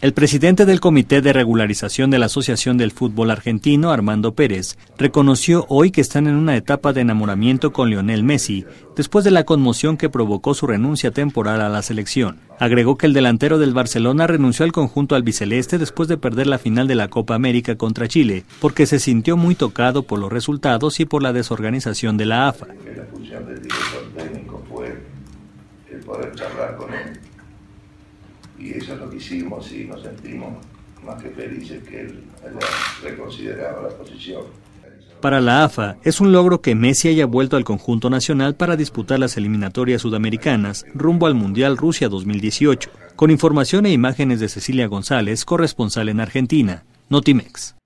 El presidente del Comité de Regularización de la Asociación del Fútbol Argentino, Armando Pérez, reconoció hoy que están en una etapa de enamoramiento con Lionel Messi, después de la conmoción que provocó su renuncia temporal a la selección. Agregó que el delantero del Barcelona renunció al conjunto albiceleste después de perder la final de la Copa América contra Chile, porque se sintió muy tocado por los resultados y por la desorganización de la AFA. con él y eso es lo que hicimos y nos sentimos más que felices que él haya la posición. Para la AFA, es un logro que Messi haya vuelto al conjunto nacional para disputar las eliminatorias sudamericanas rumbo al Mundial Rusia 2018, con información e imágenes de Cecilia González, corresponsal en Argentina, Notimex.